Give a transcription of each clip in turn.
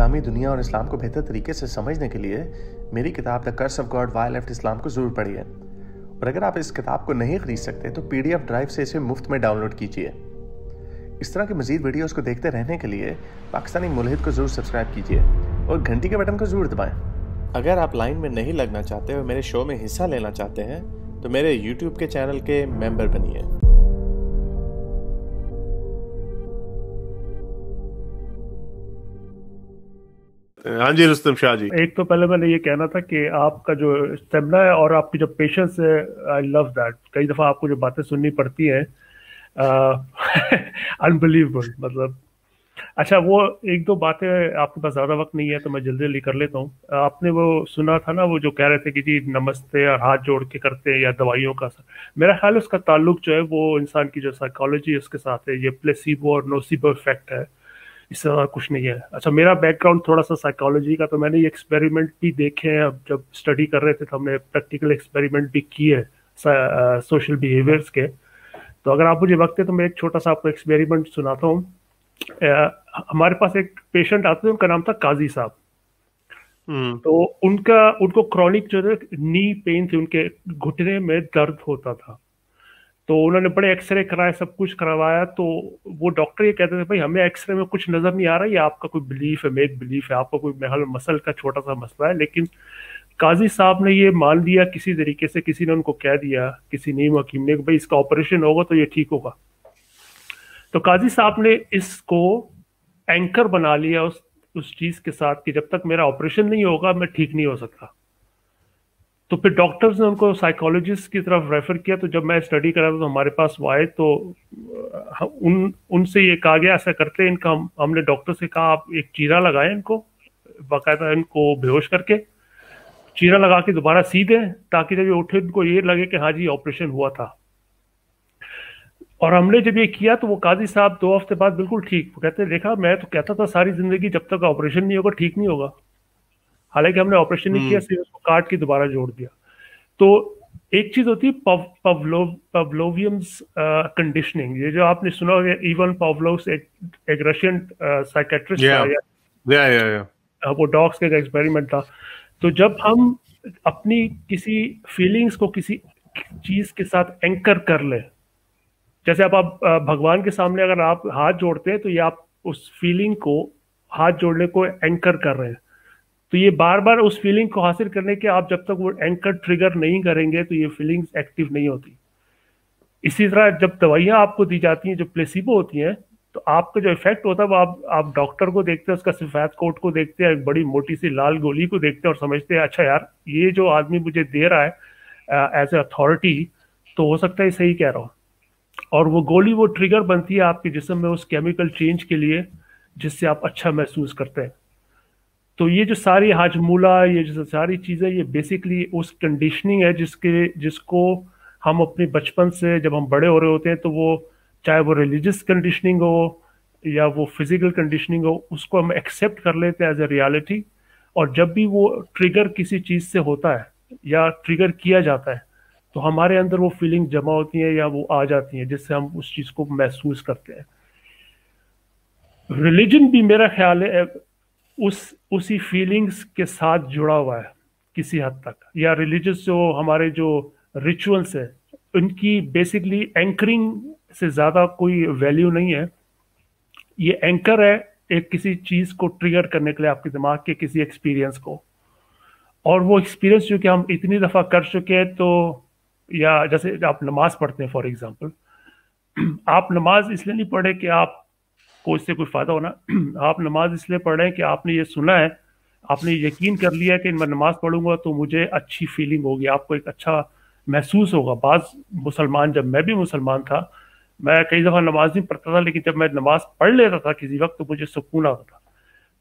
इस्लामी दुनिया और इस्लाम को बेहतर तरीके से समझने के लिए मेरी किताब the curse of God why left Islam को ज़रूर पढ़िए और अगर आप इस किताब को नहीं खरीद सकते तो पी ड्राइव से इसे मुफ्त में डाउनलोड कीजिए इस तरह के मजीद वीडियोज़ को देखते रहने के लिए पाकिस्तानी मुलहिद को ज़रूर सब्सक्राइब कीजिए और घंटी के बटन को ज़रूर दबाएँ अगर आप लाइन में नहीं लगना चाहते और मेरे शो में हिस्सा लेना चाहते हैं तो मेरे यूट्यूब के चैनल के मेंबर बनिए हाँ जी रुस्तम शाह जी एक तो पहले मैंने ये कहना था कि आपका जो स्टेमिना है और आपकी जो पेशेंस है आई लव दैट कई दफ़ा आपको जो बातें सुननी पड़ती हैं अनबिलीवेबल मतलब अच्छा वो एक दो बातें आपके पास ज़्यादा वक्त नहीं है तो मैं जल्दी जल्दी कर लेता हूँ आपने वो सुना था ना वो जो कह रहे थे कि जी नमस्ते और हाथ जोड़ के करते हैं या दवाइयों का सा। मेरा ख्याल उसका ताल्लुक जो है वो इंसान की जो साइकोलॉजी उसके साथ है ये प्लेसिबो और नोसीबो इफेक्ट है इससे ज़्यादा कुछ नहीं है अच्छा मेरा बैकग्राउंड थोड़ा सा साइकोलॉजी का तो मैंने ये एक्सपेरिमेंट भी देखे हैं अब जब स्टडी कर रहे थे तो हमने प्रैक्टिकल एक्सपेरिमेंट भी किए सोशल बिहेवियर्स के तो अगर आप मुझे वक्त है तो मैं एक छोटा सा आपको एक्सपेरिमेंट सुनाता हूँ हमारे पास एक पेशेंट आते थे उनका नाम था काजी साहब हम्म। तो उनका उनको क्रॉनिक जो है नी पेन थी उनके घुटने में दर्द होता था तो उन्होंने बड़े एक्सरे कराए सब कुछ करवाया तो वो डॉक्टर ये कहते थे भाई हमें एक्सरे में कुछ नज़र नहीं आ रहा ये आपका कोई बिलीफ है मेक बिलीफ है आपका कोई महल मसल का छोटा सा मसला है लेकिन काजी साहब ने ये मान लिया किसी तरीके से किसी ने उनको कह दिया किसी नीम हकीम ने भाई इसका ऑपरेशन होगा तो ये ठीक होगा तो काजी साहब ने इसको एंकर बना लिया उस उस चीज़ के साथ कि जब तक मेरा ऑपरेशन नहीं होगा मैं ठीक नहीं हो सकता तो फिर डॉक्टर्स ने उनको साइकोलॉजिस्ट की तरफ रेफर किया तो जब मैं स्टडी कर रहा था तो हमारे पास वो आए तो हाँ, उन उनसे ये कहा गया ऐसा करते इनका हम, हमने डॉक्टर से कहा आप एक चीरा लगाएं इनको बाकायदा इनको बेहोश करके चीरा लगा के दोबारा सी दें ताकि जब ये उठे इनको ये लगे कि हाँ जी ऑपरेशन हुआ था और हमने जब ये किया तो वो काजी साहब दो हफ्ते बाद बिल्कुल ठीक वो कहते देखा मैं तो कहता था सारी जिंदगी जब तक ऑपरेशन नहीं होगा ठीक नहीं होगा हालांकि हमने ऑपरेशन नहीं किया हम्म। सिर्फ उसको काट के दोबारा जोड़ दिया तो एक चीज होती है पवलो कंडीशनिंग ये जो आपने सुना होगा इवन पवलोव एक रशियन साइकेट्रिस्ट या वो डॉग्स का एक्सपेरिमेंट था तो जब हम अपनी किसी फीलिंग्स को किसी चीज के साथ एंकर कर ले जैसे अब आप भगवान के सामने अगर आप हाथ जोड़ते हैं तो ये आप उस फीलिंग को हाथ जोड़ने को एंकर कर रहे हैं तो ये बार बार उस फीलिंग को हासिल करने के आप जब तक वो एंकर ट्रिगर नहीं करेंगे तो ये फीलिंग्स एक्टिव नहीं होती इसी तरह जब दवाइयाँ आपको दी जाती हैं जो प्लेसिबो होती हैं तो आपका जो इफेक्ट होता है वो आप आप डॉक्टर को देखते हैं उसका सफेद कोट को देखते हैं बड़ी मोटी सी लाल गोली को देखते हैं और समझते हैं अच्छा यार ये जो आदमी मुझे दे रहा है एज ए अथॉरिटी तो हो सकता है सही कह रहा हूँ और वो गोली वो ट्रिगर बनती है आपके जिसम में उस केमिकल चेंज के लिए जिससे आप अच्छा महसूस करते हैं तो ये जो सारी हाजमूला ये जो सारी चीज़ें ये बेसिकली उस कंडीशनिंग है जिसके जिसको हम अपने बचपन से जब हम बड़े हो रहे होते हैं तो वो चाहे वो रिलीजियस कंडीशनिंग हो या वो फिज़िकल कंडीशनिंग हो उसको हम एक्सेप्ट कर लेते हैं एज ए रियलिटी और जब भी वो ट्रिगर किसी चीज़ से होता है या ट्रिगर किया जाता है तो हमारे अंदर वो फीलिंग जमा होती है या वो आ जाती है जिससे हम उस चीज़ को महसूस करते हैं रिलीजन भी मेरा ख्याल है उस उसी फीलिंग्स के साथ जुड़ा हुआ है किसी हद तक या रिलीजियस जो हमारे जो रिचुअल्स है उनकी बेसिकली एंकरिंग से ज़्यादा कोई वैल्यू नहीं है ये एंकर है एक किसी चीज़ को ट्रिगर करने के लिए आपके दिमाग के किसी एक्सपीरियंस को और वो एक्सपीरियंस जो कि हम इतनी दफ़ा कर चुके हैं तो या जैसे आप नमाज पढ़ते हैं फॉर एग्जांपल आप नमाज इसलिए नहीं पढ़े कि आप को इससे कोई फ़ायदा होना आप नमाज इसलिए पढ़ रहे हैं कि आपने ये सुना है आपने यकीन कर लिया है कि मैं नमाज पढ़ूंगा तो मुझे अच्छी फीलिंग होगी आपको एक अच्छा महसूस होगा बाज़ मुसलमान जब मैं भी मुसलमान था मैं कई दफ़ा नमाज नहीं पढ़ता था लेकिन जब मैं नमाज पढ़ लेता था किसी वक्त तो मुझे सुकून आता था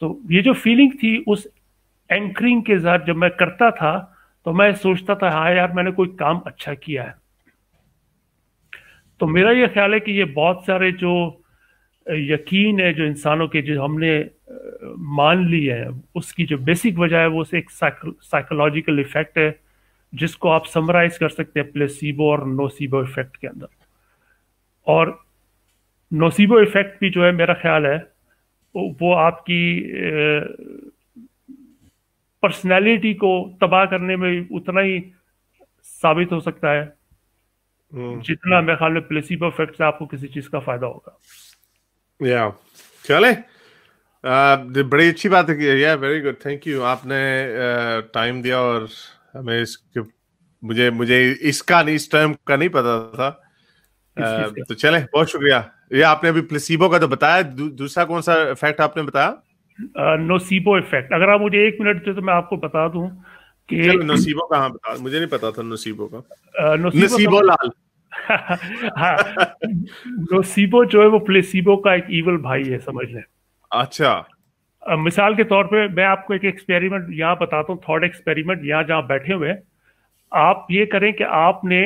तो ये जो फीलिंग थी उस एंकरिंग के साथ जब मैं करता था तो मैं सोचता था हाँ यार मैंने कोई काम अच्छा किया है तो मेरा ये ख्याल है कि ये बहुत सारे जो यकीन है जो इंसानों के जो हमने मान लिए हैं उसकी जो बेसिक वजह है वो एक साइकोलॉजिकल इफेक्ट है जिसको आप समराइज कर सकते हैं प्लेसीबो और नोसीबो इफेक्ट के अंदर और नोसीबो इफेक्ट भी जो है मेरा ख्याल है वो आपकी पर्सनैलिटी को तबाह करने में उतना ही साबित हो सकता है हम्म। जितना मेरे ख्याल में प्लेसीबो इफेक्ट से आपको किसी चीज़ का फायदा होगा या चले uh, बड़ी अच्छी बात है या वेरी गुड थैंक यू आपने टाइम uh, दिया और हमें इसके मुझे मुझे इसका नहीं इस टाइम का नहीं पता था आ, uh, तो चले बहुत शुक्रिया ये आपने अभी प्लेसिबो का तो बताया दूसरा कौन सा इफेक्ट आपने बताया नोसीबो इफेक्ट अगर आप मुझे एक मिनट दे तो मैं आपको बता दूं कि नोसीबो कहाँ बता मुझे नहीं पता था नोसीबो का नोसीबो, नोसीबो लाल हाँ नोसीबो जो है वो प्लेसीबो का एक इवल भाई है समझ लें अच्छा आ, मिसाल के तौर पे मैं आपको एक एक्सपेरिमेंट यहाँ बताता हूँ थॉट एक्सपेरिमेंट यहाँ जहाँ बैठे हुए आप ये करें कि आपने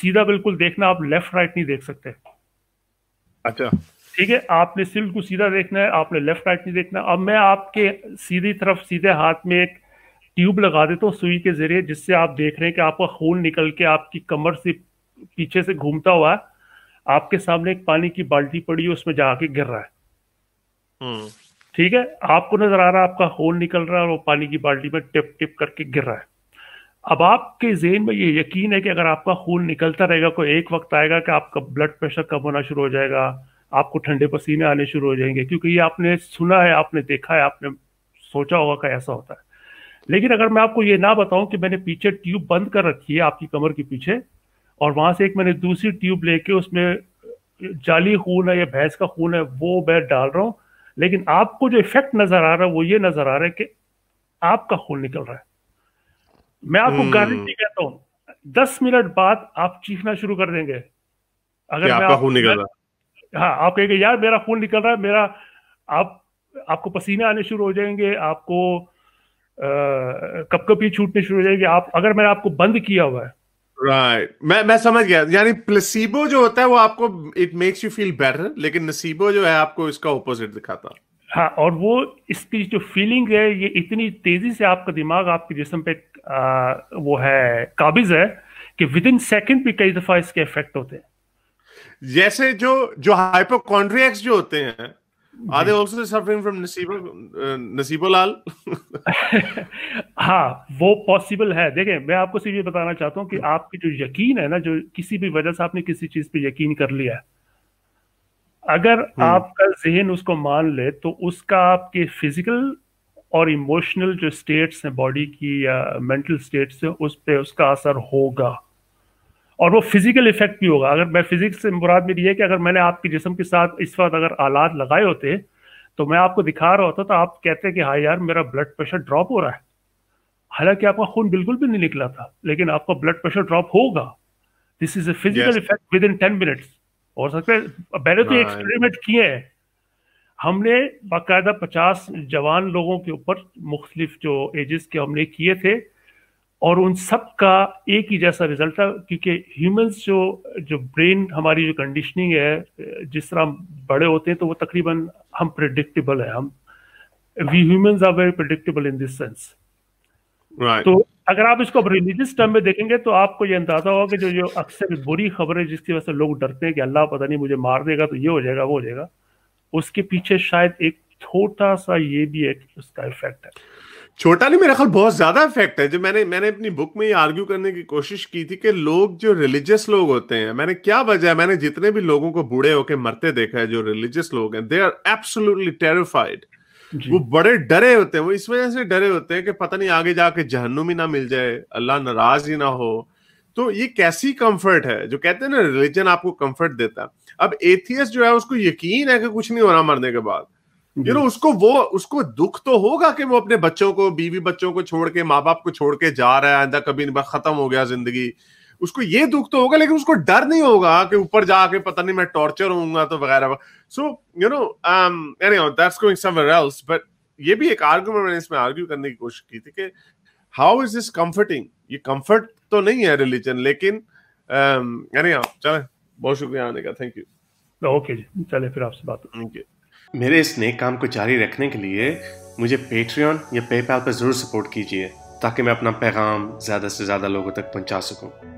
सीधा बिल्कुल देखना आप लेफ्ट राइट नहीं देख सकते अच्छा ठीक है आपने सिर्फ को सीधा देखना है आपने लेफ्ट राइट नहीं देखना अब मैं आपके सीधी तरफ सीधे हाथ में एक ट्यूब लगा देता हूँ सुई के जरिए जिससे आप देख रहे हैं कि आपका खून निकल के आपकी कमर से पीछे से घूमता हुआ आपके सामने एक पानी की बाल्टी पड़ी है उसमें जाके गिर रहा है हम्म। ठीक है आपको नजर आ रहा है आपका होल निकल रहा है और वो पानी की बाल्टी में टिप टिप करके गिर रहा है अब आपके जेन में ये यकीन है कि अगर आपका खून निकलता रहेगा कोई एक वक्त आएगा कि आपका ब्लड प्रेशर कम होना शुरू हो जाएगा आपको ठंडे पसीने आने शुरू हो जाएंगे क्योंकि ये आपने सुना है आपने देखा है आपने सोचा होगा कि ऐसा होता है लेकिन अगर मैं आपको ये ना बताऊं कि मैंने पीछे ट्यूब बंद कर रखी है आपकी कमर के पीछे और वहां से एक मैंने दूसरी ट्यूब लेके उसमें जाली खून है या भैंस का खून है वो मैं डाल रहा हूँ लेकिन आपको जो इफेक्ट नजर आ रहा है वो ये नजर आ रहा है कि आपका खून निकल रहा है मैं आपको गारंटी हम्म। कहता हूँ दस मिनट बाद आप चीखना शुरू कर देंगे अगर मैं आपका खून निकल रहा हाँ आप कहेंगे यार मेरा खून निकल रहा है मेरा आप आपको पसीने आने शुरू हो जाएंगे आपको कपकपी छूटने शुरू हो जाएगी आप अगर मैंने आपको बंद किया हुआ है राइट right. मैं मैं समझ गया यानी प्लेसिबो जो होता है वो आपको it makes you feel better लेकिन नसीबो जो है आपको इसका ओपोजिट दिखाता हाँ और वो इसकी जो फीलिंग है ये इतनी तेजी से आपका दिमाग आपके जिसम पे आ, वो है काबिज है कि विद इन सेकेंड भी कई दफा इसके इफेक्ट होते हैं जैसे जो जो हाइपोकॉन्ड्रियक्स जो होते हैं Are they also suffering from nasibo uh, लाल हाँ वो पॉसिबल है देखें मैं आपको सिर्फ ये बताना चाहता हूँ कि आपकी जो यकीन है ना जो किसी भी वजह से आपने किसी चीज पे यकीन कर लिया है अगर हम्म। आपका जहन उसको मान ले तो उसका आपके फिजिकल और इमोशनल जो स्टेट्स हैं बॉडी की या मेंटल स्टेट्स हैं उस पर उसका असर होगा और वो फिजिकल इफेक्ट भी होगा अगर मैं फिजिक्स से मुराद मेरी है कि अगर मैंने आपके जिसम के साथ इस वक्त अगर आलात लगाए होते तो मैं आपको दिखा रहा होता तो आप कहते कि हाँ यार मेरा ब्लड प्रेशर ड्रॉप हो रहा है हालांकि आपका खून बिल्कुल भी नहीं निकला था लेकिन आपका ब्लड प्रेशर ड्रॉप होगा this is a physical effect within ten minutes हो सकता है पहले तो एक्सपेरिमेंट किए हैं हमने बाकायदा पचास जवान लोगों के ऊपर मुख्तलिफ जो एजेस के हमने किए थे और उन सब का एक ही जैसा रिजल्ट था क्योंकि ह्यूमंस जो जो ब्रेन हमारी जो कंडीशनिंग है जिस तरह हम बड़े होते हैं तो वो तकरीबन हम प्रिडिक्टेबल है हम we humans are very predictable in this sense तो अगर आप इसको रिलीजियस टर्म में देखेंगे तो आपको ये अंदाजा होगा कि जो जो अक्सर बुरी खबर है जिसकी वजह से लोग डरते हैं कि अल्लाह पता नहीं मुझे मार देगा तो ये हो जाएगा वो हो जाएगा उसके पीछे शायद एक छोटा सा ये भी एक उसका इफेक्ट है छोटा नहीं मेरा ख्याल बहुत ज्यादा इफेक्ट है जो मैंने मैंने अपनी बुक में ही आर्ग्यू करने की कोशिश की थी कि लोग जो रिलीजियस लोग होते हैं मैंने क्या वजह है मैंने जितने भी लोगों को बूढ़े होके मरते देखा है जो रिलीजियस लोग हैं दे आर एब्सोल्युटली टेरिफाइड वो बड़े डरे होते हैं वो इस वजह से डरे होते हैं कि पता नहीं आगे जाके जहनुम ही ना मिल जाए अल्लाह नाराज ही ना हो तो ये कैसी कंफर्ट है जो कहते हैं ना रिलीजन आपको कंफर्ट देता है अब एथियस जो है उसको यकीन है कि कुछ नहीं होना मरने के बाद यू नो हम्म। उसको वो उसको दुख तो होगा कि वो अपने बच्चों को बीवी बच्चों को छोड़ के माँ बाप को छोड़ के जा रहा है आंदा कभी खत्म हो गया जिंदगी उसको ये दुख तो होगा लेकिन उसको डर नहीं होगा कि ऊपर जाके पता नहीं मैं टॉर्चर होऊंगा तो वगैरह so you know anyhow that's going somewhere else but ये भी एक आर्गूमेंट मैंने इसमें आर्ग्यू करने की कोशिश की थी कि हाउ इज दिस कंफर्टिंग ये कंफर्ट तो नहीं है रिलीजन लेकिन एनीहाउ um, चले बहुत शुक्रिया आने का थैंक यू ओके जी चले फिर आपसे बात थैंक यू मेरे इस नेक काम को जारी रखने के लिए मुझे पेट्रियन या पेपैल पर ज़रूर सपोर्ट कीजिए ताकि मैं अपना पैगाम ज़्यादा से ज़्यादा लोगों तक पहुंचा सकूं।